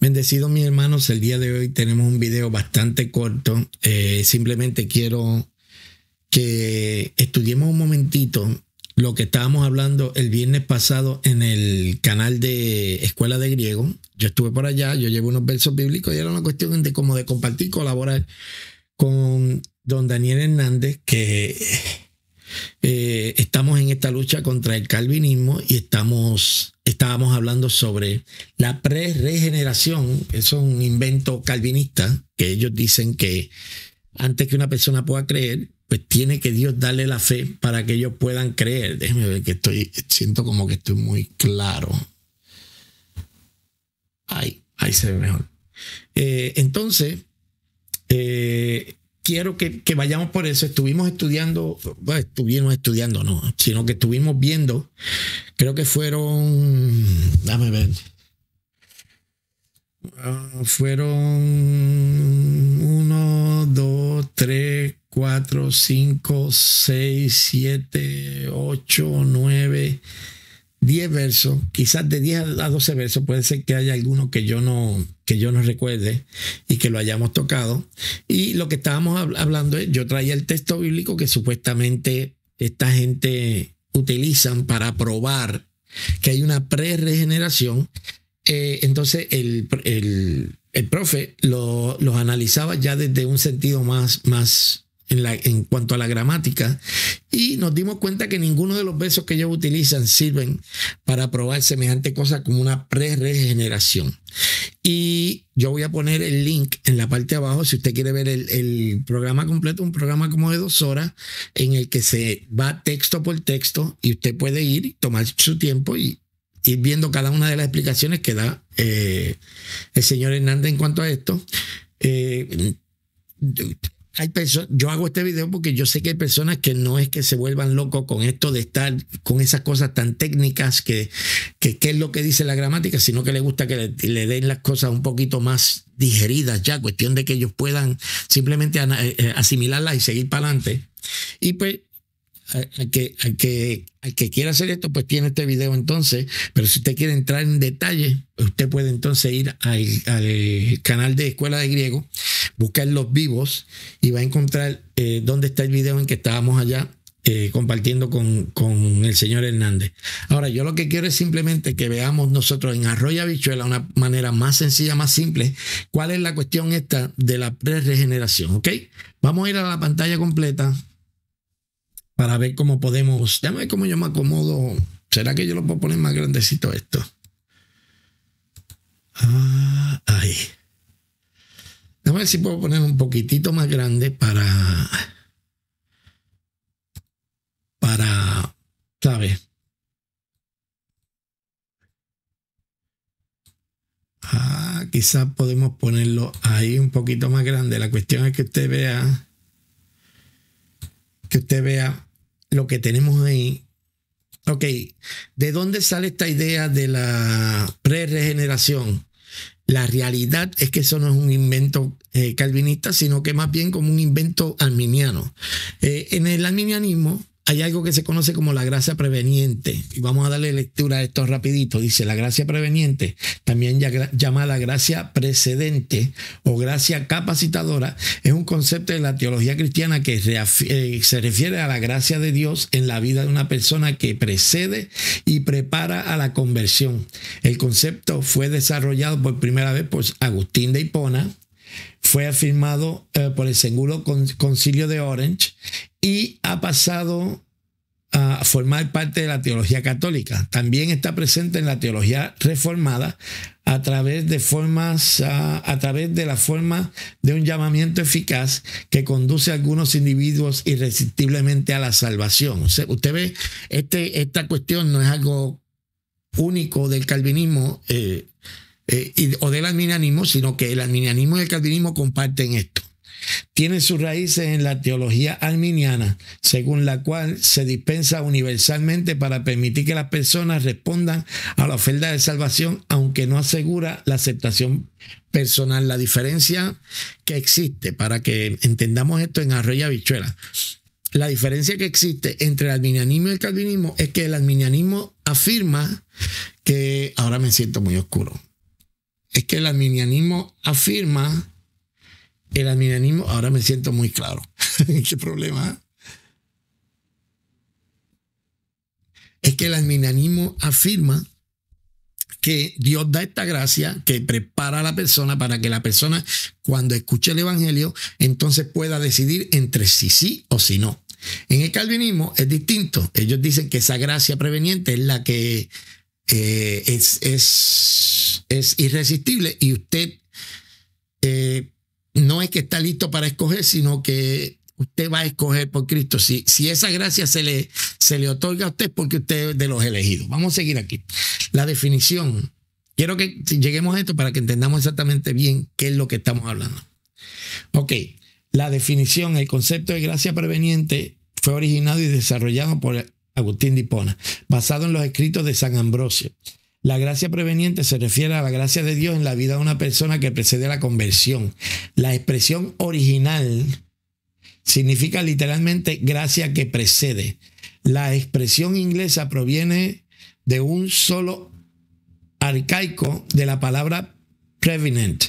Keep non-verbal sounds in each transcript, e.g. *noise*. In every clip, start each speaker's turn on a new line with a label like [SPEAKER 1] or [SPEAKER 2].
[SPEAKER 1] Bendecido mis hermanos, el día de hoy tenemos un video bastante corto. Eh, simplemente quiero que estudiemos un momentito lo que estábamos hablando el viernes pasado en el canal de Escuela de Griego. Yo estuve por allá, yo llevo unos versos bíblicos y era una cuestión de cómo de compartir, colaborar con don Daniel Hernández, que eh, estamos en esta lucha contra el calvinismo y estamos, estábamos hablando sobre la pre-regeneración, es un invento calvinista, que ellos dicen que antes que una persona pueda creer, pues tiene que Dios darle la fe para que ellos puedan creer. Déjenme ver que estoy, siento como que estoy muy claro. Ahí, ahí se ve mejor. Eh, entonces, eh, Quiero que vayamos por eso. Estuvimos estudiando, pues, estuvimos estudiando, no, sino que estuvimos viendo. Creo que fueron. Dame, ven. Ah, fueron 1, 2, 3, 4, 5, 6, 7, 8, 9. 10 versos, quizás de 10 a 12 versos, puede ser que haya alguno que yo no que yo no recuerde y que lo hayamos tocado. Y lo que estábamos hablando es, yo traía el texto bíblico que supuestamente esta gente utilizan para probar que hay una pre-regeneración. Eh, entonces el, profe lo, los analizaba ya desde un sentido más, más en, cuanto a la gramática y nos dimos cuenta que ninguno de los besos que ellos utilizan sirven para probar semejante cosa como una pre-regeneración. Y yo voy a poner el link en la parte de abajo si usted quiere ver el, programa completo, un programa como de dos horas en el que se va texto por texto y usted puede ir, tomar su tiempo y ir viendo cada una de las explicaciones que da eh, el señor Hernández en cuanto a esto. Eh, hay yo hago este video porque yo sé que hay personas que no es que se vuelvan locos con esto de estar con esas cosas tan técnicas que, que, es lo que dice la gramática, sino que le gusta que le, den las cosas un poquito más digeridas ya, cuestión de que ellos puedan simplemente eh, eh, asimilarlas y seguir para adelante. Y pues al que, que, que quiera hacer esto, pues tiene este video entonces. Pero si usted quiere entrar en detalle, usted puede entonces ir al, canal de Escuela de Griego buscar los vivos y va a encontrar eh, dónde está el video en que estábamos allá eh, compartiendo con, con, el señor Hernández. Ahora, yo lo que quiero es simplemente que veamos nosotros en Arroyo Habichuela una manera más sencilla, más simple, cuál es la cuestión esta de la pre-regeneración, ¿ok? Vamos a ir a la pantalla completa para ver cómo podemos, déjame ver cómo yo me acomodo, ¿será que yo lo puedo poner más grandecito esto? Ah, ahí. A ver si puedo poner un poquitito más grande para. Para. ¿Sabes? Ah, quizás podemos ponerlo ahí un poquito más grande. La cuestión es que usted vea. Que usted vea lo que tenemos ahí. Ok, ¿de dónde sale esta idea de la pre-regeneración? La realidad es que eso no es un invento eh, calvinista, sino que más bien como un invento arminiano. Eh, en el arminianismo, hay algo que se conoce como la gracia preveniente. Y vamos a darle lectura a esto rapidito. Dice, la gracia preveniente, también llamada gracia precedente o gracia capacitadora, es un concepto de la teología cristiana que eh, se refiere a la gracia de Dios en la vida de una persona que precede y prepara a la conversión. El concepto fue desarrollado por primera vez por Agustín de Hipona, fue afirmado eh, por el segundo concilio de Orange y ha pasado a formar parte de la teología católica. También está presente en la teología reformada a través de formas, a, través de la forma de un llamamiento eficaz que conduce a algunos individuos irresistiblemente a la salvación. usted ve, este, esta cuestión no es algo único del calvinismo eh, eh, o del arminianismo, sino que el arminianismo y el calvinismo comparten esto tiene sus raíces en la teología arminiana, según la cual se dispensa universalmente para permitir que las personas respondan a la oferta de salvación, aunque no asegura la aceptación personal. La diferencia que existe, para que entendamos esto en Arroyo Habichuela, la diferencia que existe entre el arminianismo y el calvinismo es que el arminianismo afirma que, ahora me siento muy oscuro, es que el arminianismo afirma el arminianismo, ahora me siento muy claro. *laughs* ¿Qué problema? Es que el arminianismo afirma que Dios da esta gracia que prepara a la persona para que la persona cuando escuche el Evangelio entonces pueda decidir entre si sí o si no. En el calvinismo es distinto. Ellos dicen que esa gracia preveniente es la que eh, es, es, es, irresistible y usted eh, no es que está listo para escoger, sino que usted va a escoger por Cristo. Si, si esa gracia se le, se le otorga a usted, porque usted es de los elegidos. Vamos a seguir aquí. La definición. Quiero que lleguemos a esto para que entendamos exactamente bien qué es lo que estamos hablando. Ok, la definición, el concepto de gracia preveniente fue originado y desarrollado por Agustín de Hipona, basado en los escritos de San Ambrosio. La gracia preveniente se refiere a la gracia de Dios en la vida de una persona que precede la conversión. La expresión original significa literalmente gracia que precede. La expresión inglesa proviene de un solo arcaico de la palabra prevenient.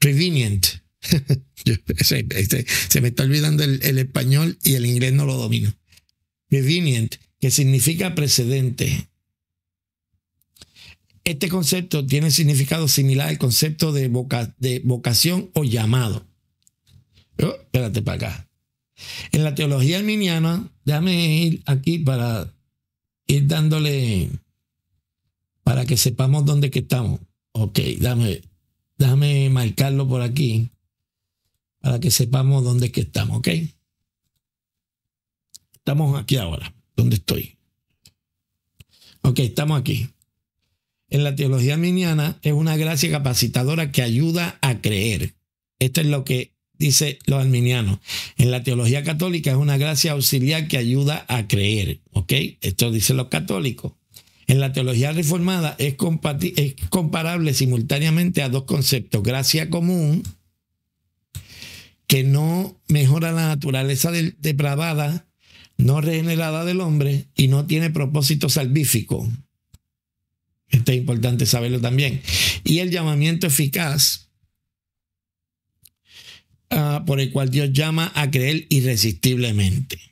[SPEAKER 1] Prevenient. *laughs* se, me está olvidando el, el español y el inglés no lo domino. Prevenient, que significa precedente, este concepto tiene significado similar al concepto de, de vocación o llamado. espérate para acá. En la teología arminiana, déjame ir aquí para ir dándole, para que sepamos dónde que estamos. Ok, dame, déjame marcarlo por aquí, para que sepamos dónde que estamos, ok. Estamos aquí ahora, ¿dónde estoy? Ok, estamos aquí en la teología miniana es una gracia capacitadora que ayuda a creer. Esto es lo que dice los arminianos. En la teología católica es una gracia auxiliar que ayuda a creer. Esto dicen los católicos. En la teología reformada es, comparable simultáneamente a dos conceptos. Gracia común, que no mejora la naturaleza depravada, no regenerada del hombre y no tiene propósito salvífico. Esto es importante saberlo también. Y el llamamiento eficaz ah, por el cual Dios llama a creer irresistiblemente.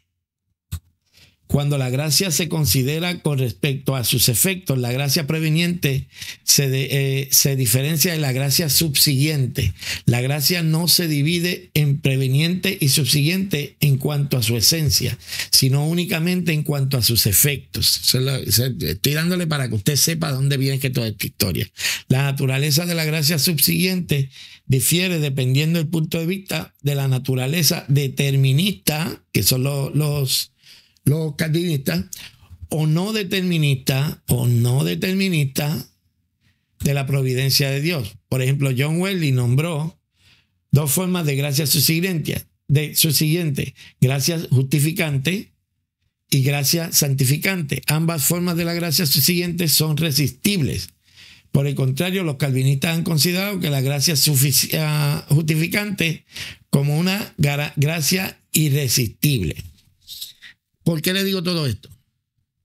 [SPEAKER 1] Cuando la gracia se considera con respecto a sus efectos, la gracia preveniente se, eh, se diferencia de la gracia subsiguiente. La gracia no se divide en preveniente y subsiguiente en cuanto a su esencia, sino únicamente en cuanto a sus efectos. estoy dándole para que usted sepa dónde viene que toda esta historia. La naturaleza de la gracia subsiguiente difiere dependiendo del punto de vista de la naturaleza determinista, que son los los calvinistas, o no determinista, o no determinista de la providencia de Dios. Por ejemplo, John Wesley nombró dos formas de gracia subsiguiente, de subsiguiente, gracia justificante y gracia santificante. Ambas formas de la gracia subsiguiente son resistibles. Por el contrario, los calvinistas han considerado que la gracia ah, justificante como una gracia irresistible. ¿Por qué le digo todo esto?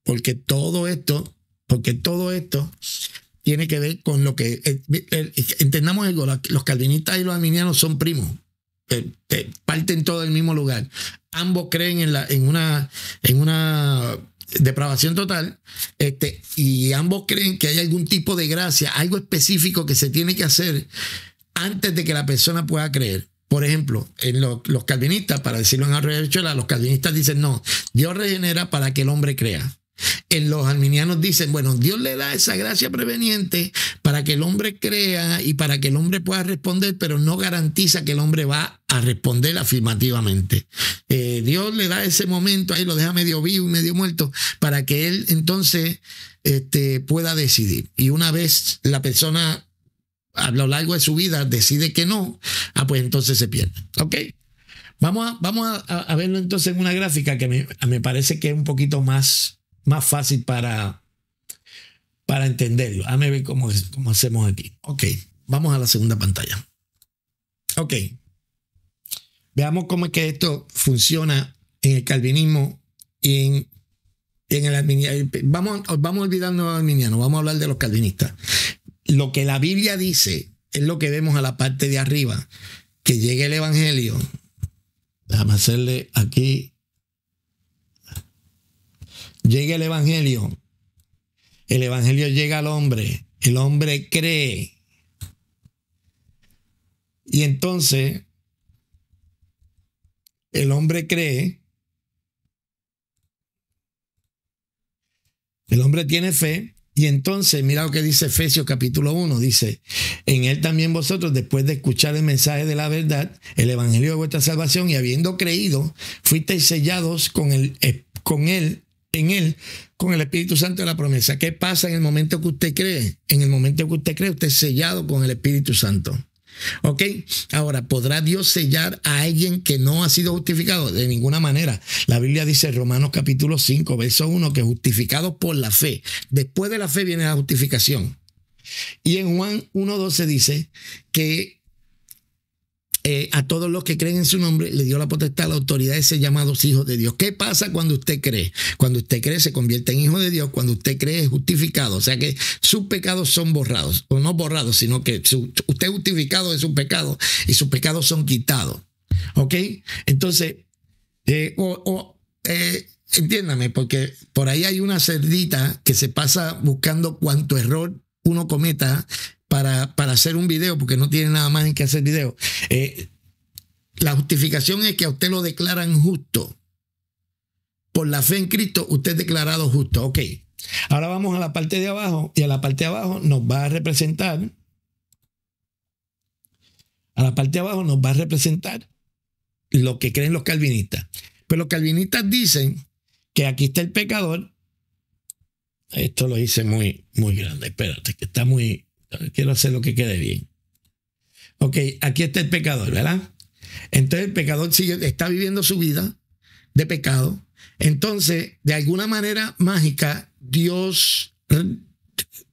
[SPEAKER 1] Porque todo esto, porque todo esto tiene que ver con lo que eh, entendamos algo, los calvinistas y los arminianos son primos, eh, eh, parten todo del mismo lugar. Ambos creen en, la, en, una, en una depravación total este, y ambos creen que hay algún tipo de gracia, algo específico que se tiene que hacer antes de que la persona pueda creer. Por ejemplo, en los calvinistas, para decirlo en arrechola, los calvinistas dicen, no, Dios regenera para que el hombre crea. En los arminianos dicen, bueno, Dios le da esa gracia preveniente para que el hombre crea y para que el hombre pueda responder, pero no garantiza que el hombre va a responder afirmativamente. Eh, Dios le da ese momento, ahí lo deja medio vivo y medio muerto, para que él entonces este, pueda decidir. Y una vez la persona a lo largo de su vida decide que no, ah, pues entonces se pierde. ¿Ok? Vamos a, vamos a, verlo entonces en una gráfica que me, parece que es un poquito más, más fácil para, para entenderlo. Déjame ver cómo, cómo hacemos aquí. Ok, vamos a la segunda pantalla. Ok. Veamos cómo es que esto funciona en el calvinismo y en en el Vamos, vamos olvidando al arminiano, vamos a hablar de los calvinistas lo que la Biblia dice es lo que vemos a la parte de arriba. Que llegue el Evangelio. Déjame hacerle aquí. Llega el Evangelio. El Evangelio llega al hombre. El hombre cree. Y entonces, el hombre cree. El hombre tiene fe. Y entonces, mira lo que dice Efesios capítulo 1, dice, en él también vosotros, después de escuchar el mensaje de la verdad, el evangelio de vuestra salvación, y habiendo creído, fuisteis sellados con, eh, con él, en él, con el Espíritu Santo de la promesa. ¿Qué pasa en el momento que usted cree? En el momento que usted cree, usted es sellado con el Espíritu Santo. ¿Ok? Ahora, ¿podrá Dios sellar a alguien que no ha sido justificado? De ninguna manera. La Biblia dice, Romanos capítulo 5, verso 1, que justificado por la fe. Después de la fe viene la justificación. Y en Juan 1.12 dice que eh, a todos los que creen en su nombre, le dio la potestad la autoridad de ser llamados hijos de Dios. ¿Qué pasa cuando usted cree? Cuando usted cree se convierte en hijo de Dios, cuando usted cree es justificado, o sea que sus pecados son borrados, o no borrados, sino que usted es justificado de sus pecados y sus pecados son quitados. ¿Ok? Entonces, eh, eh, entiéndame, porque por ahí hay una cerdita que se pasa buscando cuánto error uno cometa para, hacer un video, porque no tiene nada más en que hacer video. Eh, la justificación es que a usted lo declaran justo. Por la fe en Cristo, usted es declarado justo. Ok. Ahora vamos a la parte de abajo y a la parte de abajo nos va a representar. A la parte de abajo nos va a representar lo que creen los calvinistas. Pero los calvinistas dicen que aquí está el pecador. Esto lo hice muy, muy grande. Espérate, que está muy, quiero hacer lo que quede bien. Ok, aquí está el pecador, ¿verdad? Entonces el pecador sigue, está viviendo su vida de pecado. Entonces, de alguna manera mágica, Dios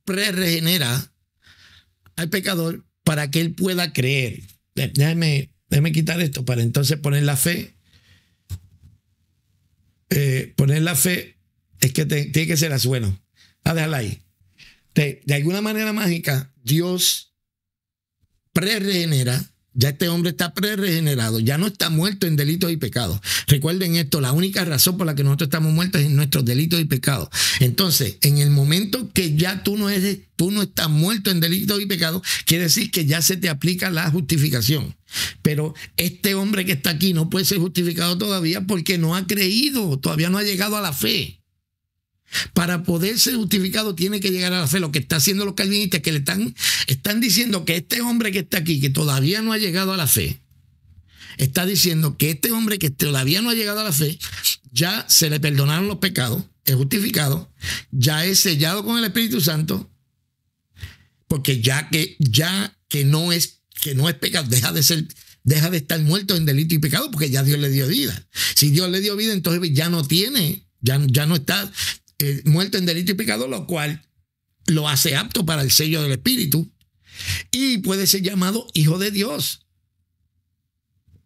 [SPEAKER 1] pre-regenera al pecador para que él pueda creer. Déjame, quitar esto para entonces poner la fe. Eh, poner la fe es que tiene que ser así. Bueno, a dejarla ahí de, alguna manera mágica, Dios pre-regenera ya este hombre está pre-regenerado, ya no está muerto en delitos y pecados. Recuerden esto, la única razón por la que nosotros estamos muertos es en nuestros delitos y pecados. Entonces, en el momento que ya tú no, eres, tú no estás muerto en delitos y pecados, quiere decir que ya se te aplica la justificación. Pero este hombre que está aquí no puede ser justificado todavía porque no ha creído, todavía no ha llegado a la fe. Para poder ser justificado tiene que llegar a la fe. Lo que está haciendo los calvinistas que le están, están diciendo que este hombre que está aquí, que todavía no ha llegado a la fe, está diciendo que este hombre que todavía no ha llegado a la fe, ya se le perdonaron los pecados, es justificado, ya es sellado con el Espíritu Santo, porque ya que, ya que no es, que no es pecado, deja de ser, deja de estar muerto en delito y pecado, porque ya Dios le dio vida. Si Dios le dio vida, entonces ya no tiene, ya, ya no está, eh, muerto en delito y pecado, lo cual lo hace apto para el sello del Espíritu y puede ser llamado hijo de Dios.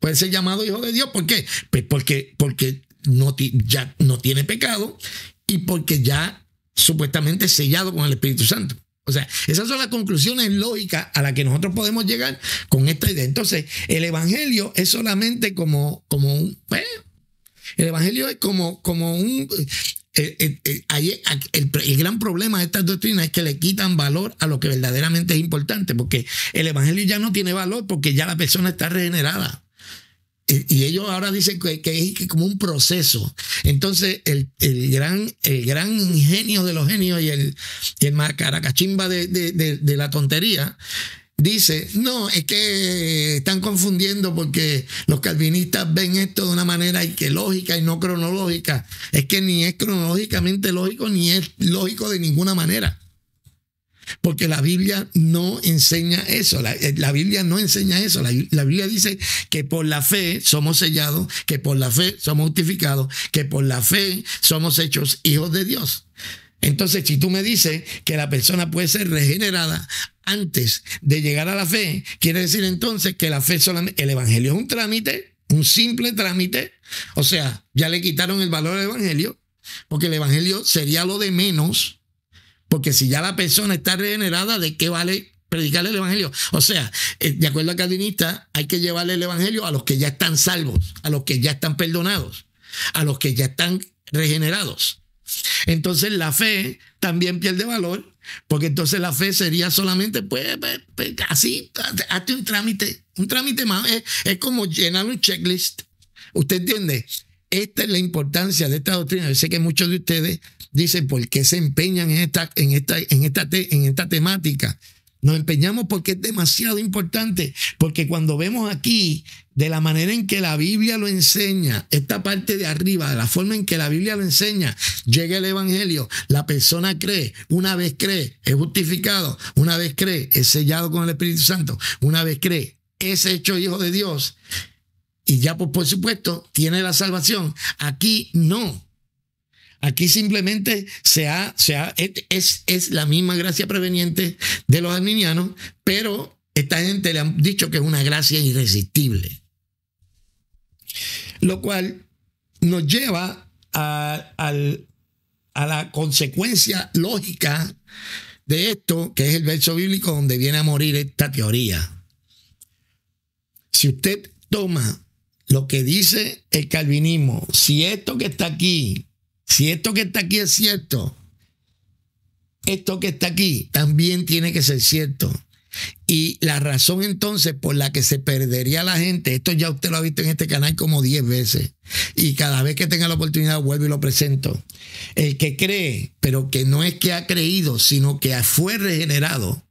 [SPEAKER 1] Puede ser llamado hijo de Dios. ¿Por qué? Pues porque, porque no, ya no tiene pecado y porque ya supuestamente sellado con el Espíritu Santo. O sea, esas son las conclusiones lógicas a las que nosotros podemos llegar con esta idea. Entonces, el Evangelio es solamente como, como un, el Evangelio es como, como un... Eh, eh, eh, el, gran problema de estas doctrinas es que le quitan valor a lo que verdaderamente es importante, porque el Evangelio ya no tiene valor porque ya la persona está regenerada. Y ellos ahora dicen que, es como un proceso. Entonces, el, gran, el gran ingenio de los genios y el, y el macaracachimba de la tontería dice, no, es que están confundiendo porque los calvinistas ven esto de una manera que lógica y no cronológica. Es que ni es cronológicamente lógico ni es lógico de ninguna manera. Porque la Biblia no enseña eso, la, eh, Biblia no enseña eso, la, Biblia dice que por la fe somos sellados, que por la fe somos justificados, que por la fe somos hechos hijos de Dios. Entonces, si tú me dices que la persona puede ser regenerada antes de llegar a la fe, quiere decir entonces que la fe solamente, el Evangelio es un trámite, un simple trámite, o sea, ya le quitaron el valor al Evangelio, porque el Evangelio sería lo de menos, porque si ya la persona está regenerada, ¿de qué vale predicar el Evangelio? O sea, eh, de acuerdo a Calvinista, hay que llevarle el Evangelio a los que ya están salvos, a los que ya están perdonados, a los que ya están regenerados. Entonces la fe también pierde valor porque entonces la fe sería solamente, pues, pues, pues así, hazte un trámite, un trámite más. Es, como llenar un checklist. ¿Usted entiende? Esta es la importancia de esta doctrina. Yo sé que muchos de ustedes dicen, ¿por qué se empeñan en esta, en esta, en esta, en esta temática? Nos empeñamos porque es demasiado importante, porque cuando vemos aquí, de la manera en que la Biblia lo enseña, esta parte de arriba, de la forma en que la Biblia lo enseña, llega el Evangelio, la persona cree, una vez cree, es justificado, una vez cree, es sellado con el Espíritu Santo, una vez cree, es hecho hijo de Dios, y ya por, pues, por supuesto tiene la salvación. Aquí no, Aquí simplemente se ha, es, la misma gracia preveniente de los arminianos, pero esta gente le han dicho que es una gracia irresistible. Lo cual nos lleva a, a la consecuencia lógica de esto, que es el verso bíblico donde viene a morir esta teoría. Si usted toma lo que dice el calvinismo, si esto que está aquí si esto que está aquí es cierto, esto que está aquí también tiene que ser cierto. Y la razón entonces por la que se perdería la gente, esto ya usted lo ha visto en este canal como 10 veces, y cada vez que tenga la oportunidad vuelvo y lo presento. El que cree, pero que no es que ha creído, sino que fue regenerado,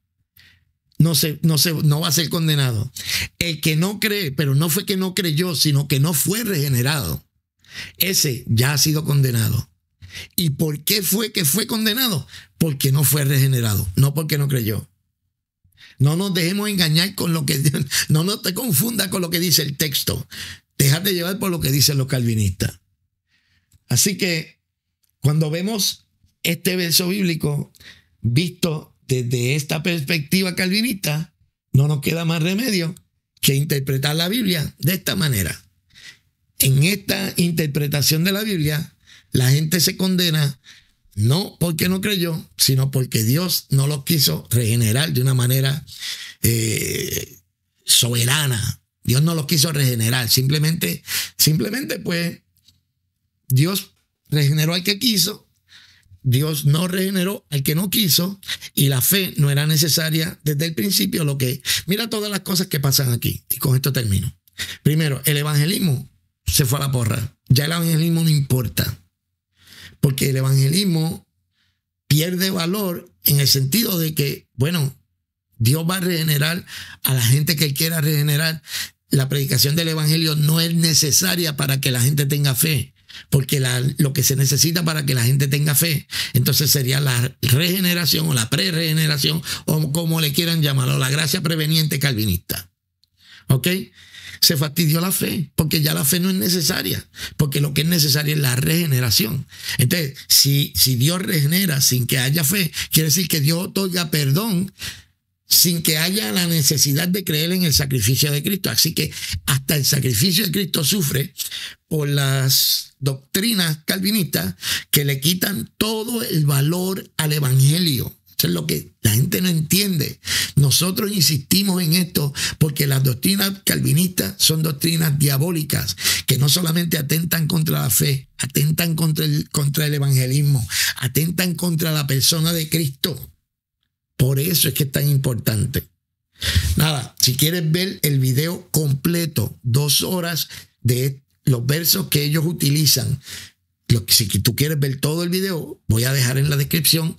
[SPEAKER 1] no, se, no, no va a ser condenado. El que no cree, pero no fue que no creyó, sino que no fue regenerado, ese ya ha sido condenado. ¿Y por qué fue que fue condenado? Porque no fue regenerado, no porque no creyó. No nos dejemos engañar con lo que... No nos te confunda con lo que dice el texto. Déjate llevar por lo que dicen los calvinistas. Así que cuando vemos este verso bíblico visto desde esta perspectiva calvinista, no nos queda más remedio que interpretar la Biblia de esta manera en esta interpretación de la Biblia, la gente se condena no porque no creyó, sino porque Dios no los quiso regenerar de una manera eh, soberana. Dios no los quiso regenerar, simplemente, simplemente pues Dios regeneró al que quiso, Dios no regeneró al que no quiso y la fe no era necesaria desde el principio. Lo que mira todas las cosas que pasan aquí y con esto termino. Primero, el evangelismo se fue a la porra. Ya el evangelismo no importa. Porque el evangelismo pierde valor en el sentido de que, bueno, Dios va a regenerar a la gente que quiera regenerar. La predicación del evangelio no es necesaria para que la gente tenga fe porque la, lo que se necesita para que la gente tenga fe, entonces sería la regeneración o la pre-regeneración, o como le quieran llamarlo, la gracia preveniente calvinista. ¿Ok? se fastidió la fe, porque ya la fe no es necesaria, porque lo que es necesario es la regeneración. Entonces, si, si Dios regenera sin que haya fe, quiere decir que Dios otorga perdón sin que haya la necesidad de creer en el sacrificio de Cristo. Así que hasta el sacrificio de Cristo sufre por las doctrinas calvinistas que le quitan todo el valor al Evangelio es lo que la gente no entiende. Nosotros insistimos en esto porque las doctrinas calvinistas son doctrinas diabólicas que no solamente atentan contra la fe, atentan contra el, contra el evangelismo, atentan contra la persona de Cristo. Por eso es que es tan importante. Nada, si quieres ver el video completo, dos horas de los versos que ellos utilizan, si tú quieres ver todo el video, voy a dejar en la descripción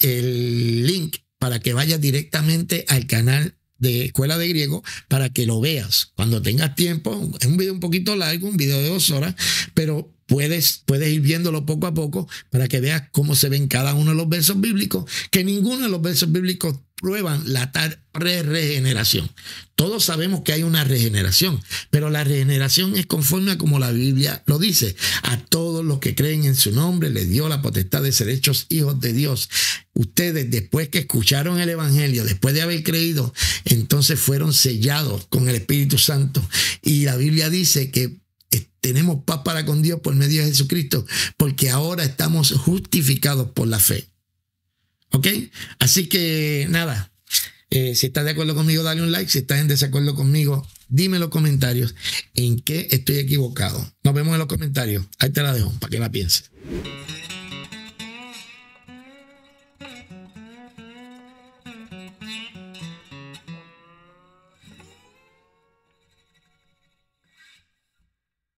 [SPEAKER 1] el link para que vayas directamente al canal de Escuela de Griego para que lo veas cuando tengas tiempo. Es un video un poquito largo, un video de dos horas, pero puedes, puedes ir viéndolo poco a poco para que veas cómo se ven cada uno de los versos bíblicos, que ninguno de los versos bíblicos prueban la pre-regeneración. Todos sabemos que hay una regeneración, pero la regeneración es conforme a como la Biblia lo dice. A todos los que creen en su nombre les dio la potestad de ser hechos hijos de Dios. Ustedes después que escucharon el Evangelio, después de haber creído, entonces fueron sellados con el Espíritu Santo. Y la Biblia dice que eh, tenemos paz para con Dios por medio de Jesucristo, porque ahora estamos justificados por la fe. ¿Ok? Así que nada, eh, si estás de acuerdo conmigo, dale un like. Si estás en desacuerdo conmigo, dime en los comentarios en qué estoy equivocado. Nos vemos en los comentarios. Ahí te la dejo para que la pienses.